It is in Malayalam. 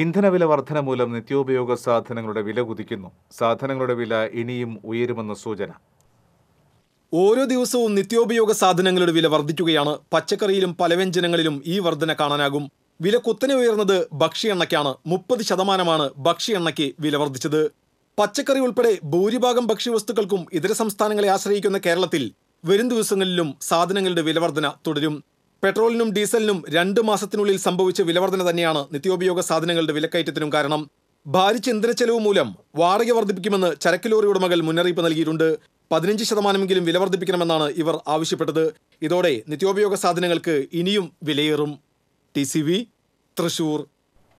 ഇന്ധനവില വർധന മൂലം നിത്യോപയോഗ സാധനങ്ങളുടെ വില കുതിക്കുന്നു സാധനങ്ങളുടെ വില ഇനിയും ഉയരുമെന്ന സൂചന ഓരോ ദിവസവും നിത്യോപയോഗ സാധനങ്ങളുടെ വില വർദ്ധിക്കുകയാണ് പച്ചക്കറിയിലും പലവ്യഞ്ജനങ്ങളിലും ഈ വർധന കാണാനാകും വില കുത്തനെ ഉയർന്നത് ഭക്ഷ്യ എണ്ണയ്ക്കാണ് മുപ്പത് ശതമാനമാണ് ഭക്ഷ്യ എണ്ണയ്ക്ക് വില വർദ്ധിച്ചത് പച്ചക്കറി ഉൾപ്പെടെ ഭൂരിഭാഗം ഭക്ഷ്യവസ്തുക്കൾക്കും ഇതര സംസ്ഥാനങ്ങളെ ആശ്രയിക്കുന്ന കേരളത്തിൽ വരും ദിവസങ്ങളിലും സാധനങ്ങളുടെ വിലവർധന തുടരും പെട്രോളിനും ഡീസലിനും രണ്ട് മാസത്തിനുള്ളിൽ സംഭവിച്ച വിലവർധന തന്നെയാണ് നിത്യോപയോഗ സാധനങ്ങളുടെ വിലക്കയറ്റത്തിനും കാരണം ഭാരിച്ച ചെലവ് മൂലം വാടക വർദ്ധിപ്പിക്കുമെന്ന് ചരക്കിലോറി ഉടമകൾ മുന്നറിയിപ്പ് നൽകിയിട്ടുണ്ട് പതിനഞ്ച് ശതമാനമെങ്കിലും വില വർദ്ധിപ്പിക്കണമെന്നാണ് ഇവർ ആവശ്യപ്പെട്ടത് ഇതോടെ നിത്യോപയോഗ സാധനങ്ങൾക്ക് ഇനിയും വിലയേറും ടി തൃശൂർ